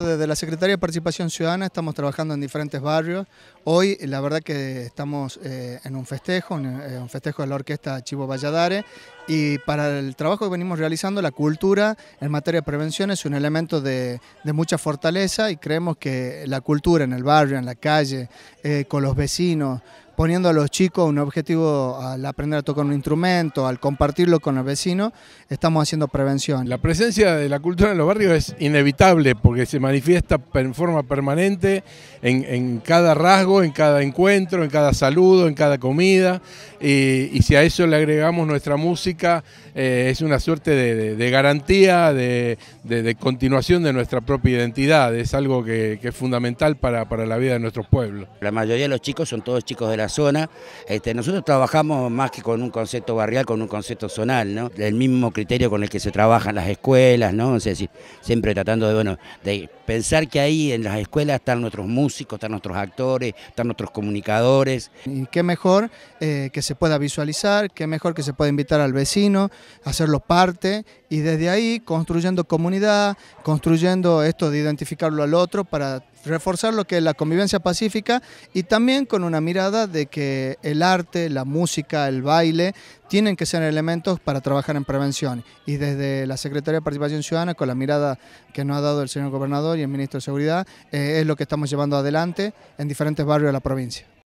Desde la Secretaría de Participación Ciudadana estamos trabajando en diferentes barrios. Hoy la verdad que estamos eh, en un festejo, en eh, un, festejo de la Orquesta Chivo Valladares y para el trabajo que venimos realizando la cultura en materia de prevención es un elemento de, mucha fortaleza y creemos que la cultura en el barrio, en la calle, eh, con los vecinos, poniendo a los chicos un objetivo al aprender a tocar un instrumento, al compartirlo con el vecino, estamos haciendo prevención. La presencia de la cultura en los barrios es inevitable porque se manifiesta en forma permanente en, en cada rasgo, en cada encuentro, en cada saludo, en cada comida y, y si a eso le agregamos nuestra música eh, es una suerte de, de, garantía, de, de, continuación de nuestra propia identidad, es algo que, que es fundamental para, para la vida de nuestros pueblos. La mayoría de los chicos son todos chicos de la zona. Este, nosotros trabajamos más que con un concepto barrial, con un concepto zonal, ¿no? El mismo criterio con el que se trabajan las escuelas, ¿no? O sea, si, siempre tratando de, bueno, de pensar que ahí en las escuelas están nuestros músicos, están nuestros actores, están nuestros comunicadores. Y qué mejor eh, que se pueda visualizar, qué mejor que se pueda invitar al vecino, hacerlo parte y desde ahí construyendo comunidad, construyendo esto de identificarlo al otro para reforzar lo que es la convivencia pacífica y también con una mirada de de que el arte, la música, el baile tienen que ser elementos para trabajar en prevención. Y desde la Secretaría de Participación Ciudadana, con la mirada que nos ha dado el señor gobernador y el ministro de Seguridad, eh, es lo que estamos llevando adelante en diferentes barrios de la provincia.